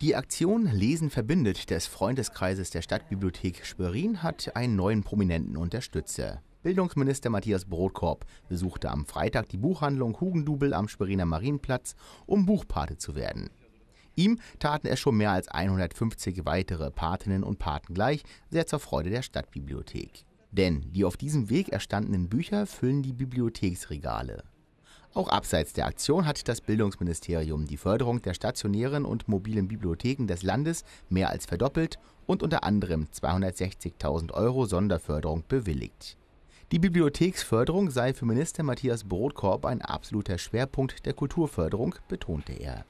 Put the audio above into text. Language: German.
Die Aktion Lesen verbindet des Freundeskreises der Stadtbibliothek Schwerin hat einen neuen prominenten Unterstützer. Bildungsminister Matthias Brotkorb besuchte am Freitag die Buchhandlung Hugendubel am Schweriner Marienplatz, um Buchpate zu werden. Ihm taten es schon mehr als 150 weitere Patinnen und Paten gleich, sehr zur Freude der Stadtbibliothek. Denn die auf diesem Weg erstandenen Bücher füllen die Bibliotheksregale. Auch abseits der Aktion hat das Bildungsministerium die Förderung der stationären und mobilen Bibliotheken des Landes mehr als verdoppelt und unter anderem 260.000 Euro Sonderförderung bewilligt. Die Bibliotheksförderung sei für Minister Matthias Brotkorb ein absoluter Schwerpunkt der Kulturförderung, betonte er.